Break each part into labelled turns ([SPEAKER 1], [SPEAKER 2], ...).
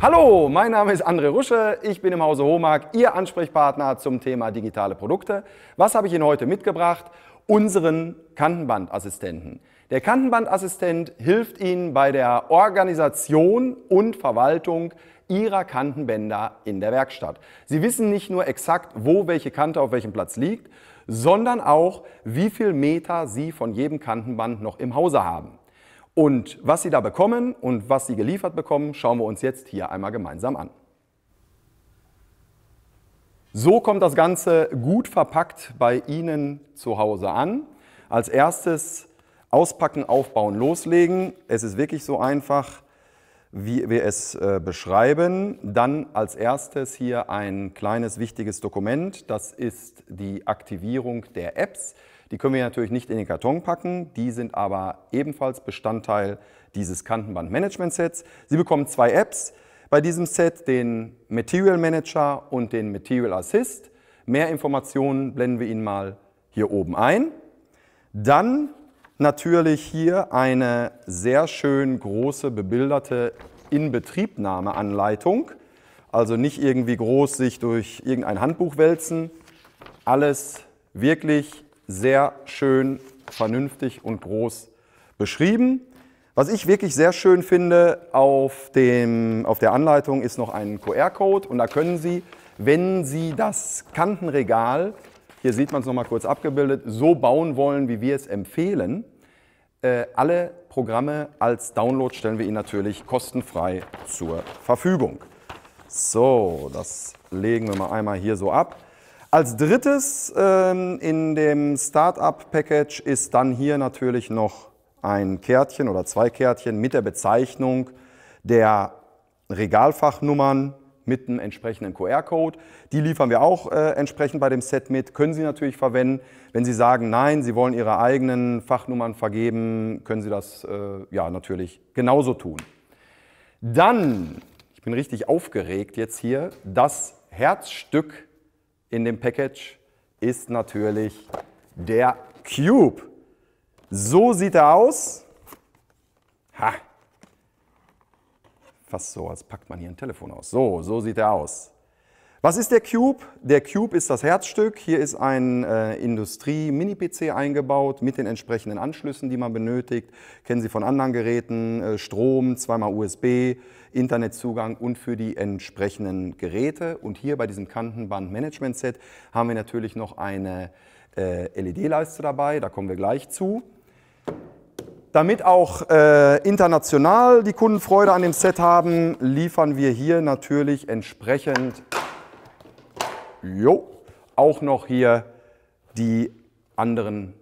[SPEAKER 1] Hallo, mein Name ist André Rusche, ich bin im Hause Homag, Ihr Ansprechpartner zum Thema digitale Produkte. Was habe ich Ihnen heute mitgebracht? Unseren Kantenbandassistenten. Der Kantenbandassistent hilft Ihnen bei der Organisation und Verwaltung Ihrer Kantenbänder in der Werkstatt. Sie wissen nicht nur exakt, wo welche Kante auf welchem Platz liegt, sondern auch, wie viel Meter Sie von jedem Kantenband noch im Hause haben. Und was Sie da bekommen und was Sie geliefert bekommen, schauen wir uns jetzt hier einmal gemeinsam an. So kommt das Ganze gut verpackt bei Ihnen zu Hause an. Als erstes auspacken, aufbauen, loslegen. Es ist wirklich so einfach, wie wir es äh, beschreiben. Dann als erstes hier ein kleines wichtiges Dokument. Das ist die Aktivierung der Apps. Die können wir natürlich nicht in den Karton packen, die sind aber ebenfalls Bestandteil dieses Kantenband-Management-Sets. Sie bekommen zwei Apps bei diesem Set, den Material Manager und den Material Assist. Mehr Informationen blenden wir Ihnen mal hier oben ein. Dann natürlich hier eine sehr schön große bebilderte Inbetriebnahmeanleitung. Also nicht irgendwie groß sich durch irgendein Handbuch wälzen. Alles wirklich sehr schön, vernünftig und groß beschrieben. Was ich wirklich sehr schön finde auf, dem, auf der Anleitung ist noch ein QR-Code und da können Sie, wenn Sie das Kantenregal, hier sieht man es nochmal kurz abgebildet, so bauen wollen, wie wir es empfehlen, äh, alle Programme als Download stellen wir Ihnen natürlich kostenfrei zur Verfügung. So, das legen wir mal einmal hier so ab. Als drittes ähm, in dem Startup-Package ist dann hier natürlich noch ein Kärtchen oder zwei Kärtchen mit der Bezeichnung der Regalfachnummern mit einem entsprechenden QR-Code. Die liefern wir auch äh, entsprechend bei dem Set mit. Können Sie natürlich verwenden. Wenn Sie sagen, nein, Sie wollen Ihre eigenen Fachnummern vergeben, können Sie das äh, ja natürlich genauso tun. Dann, ich bin richtig aufgeregt jetzt hier, das Herzstück in dem Package ist natürlich der Cube. So sieht er aus. Ha! Fast so, als packt man hier ein Telefon aus. So, so sieht er aus. Was ist der Cube? Der Cube ist das Herzstück. Hier ist ein äh, Industrie-Mini-PC eingebaut mit den entsprechenden Anschlüssen, die man benötigt. Kennen Sie von anderen Geräten, äh, Strom, zweimal USB, Internetzugang und für die entsprechenden Geräte. Und hier bei diesem Kantenband-Management-Set haben wir natürlich noch eine äh, LED-Leiste dabei, da kommen wir gleich zu. Damit auch äh, international die Kunden Freude an dem Set haben, liefern wir hier natürlich entsprechend jo, auch noch hier die anderen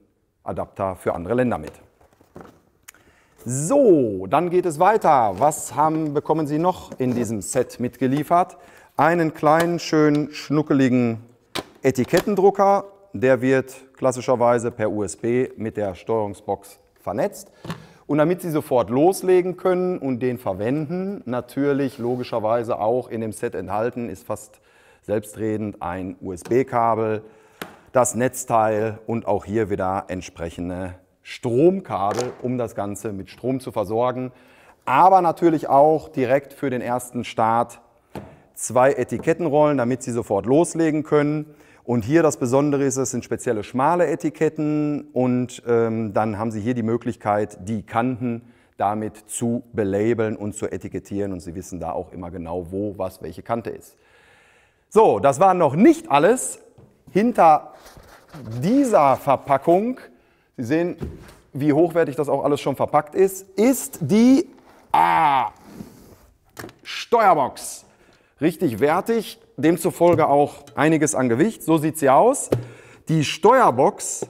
[SPEAKER 1] Adapter für andere Länder mit. So, dann geht es weiter. Was haben, bekommen Sie noch in diesem Set mitgeliefert? Einen kleinen, schönen, schnuckeligen Etikettendrucker. Der wird klassischerweise per USB mit der Steuerungsbox vernetzt. Und damit Sie sofort loslegen können und den verwenden, natürlich logischerweise auch in dem Set enthalten, ist fast selbstredend ein USB-Kabel, das Netzteil und auch hier wieder entsprechende Stromkabel, um das Ganze mit Strom zu versorgen. Aber natürlich auch direkt für den ersten Start zwei Etikettenrollen, damit Sie sofort loslegen können. Und hier das Besondere ist, es sind spezielle schmale Etiketten und ähm, dann haben Sie hier die Möglichkeit, die Kanten damit zu belabeln und zu etikettieren und Sie wissen da auch immer genau, wo was welche Kante ist. So, das war noch nicht alles. Hinter dieser Verpackung, Sie sehen, wie hochwertig das auch alles schon verpackt ist, ist die ah, Steuerbox. Richtig wertig, demzufolge auch einiges an Gewicht. So sieht sie aus. Die Steuerbox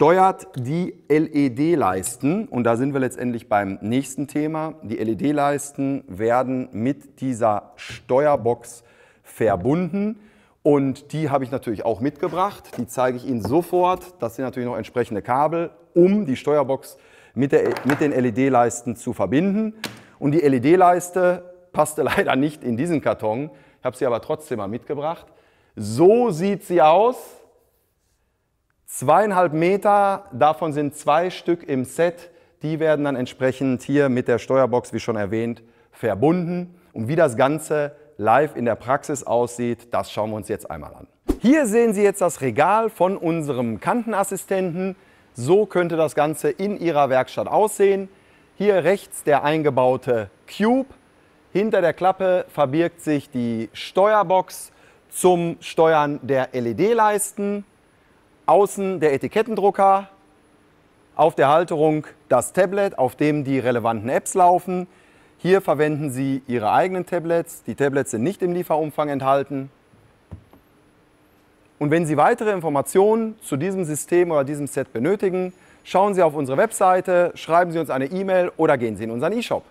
[SPEAKER 1] steuert die LED-Leisten. Und da sind wir letztendlich beim nächsten Thema. Die LED-Leisten werden mit dieser Steuerbox verbunden. Und die habe ich natürlich auch mitgebracht. Die zeige ich Ihnen sofort. Das sind natürlich noch entsprechende Kabel, um die Steuerbox mit, der, mit den LED-Leisten zu verbinden. Und die LED-Leiste passte leider nicht in diesen Karton. Ich habe sie aber trotzdem mal mitgebracht. So sieht sie aus. Zweieinhalb Meter, davon sind zwei Stück im Set. Die werden dann entsprechend hier mit der Steuerbox, wie schon erwähnt, verbunden. Und wie das Ganze live in der Praxis aussieht, das schauen wir uns jetzt einmal an. Hier sehen Sie jetzt das Regal von unserem Kantenassistenten. So könnte das Ganze in Ihrer Werkstatt aussehen. Hier rechts der eingebaute Cube. Hinter der Klappe verbirgt sich die Steuerbox zum Steuern der LED-Leisten. Außen der Etikettendrucker, auf der Halterung das Tablet, auf dem die relevanten Apps laufen. Hier verwenden Sie Ihre eigenen Tablets. Die Tablets sind nicht im Lieferumfang enthalten. Und wenn Sie weitere Informationen zu diesem System oder diesem Set benötigen, schauen Sie auf unsere Webseite, schreiben Sie uns eine E-Mail oder gehen Sie in unseren E-Shop.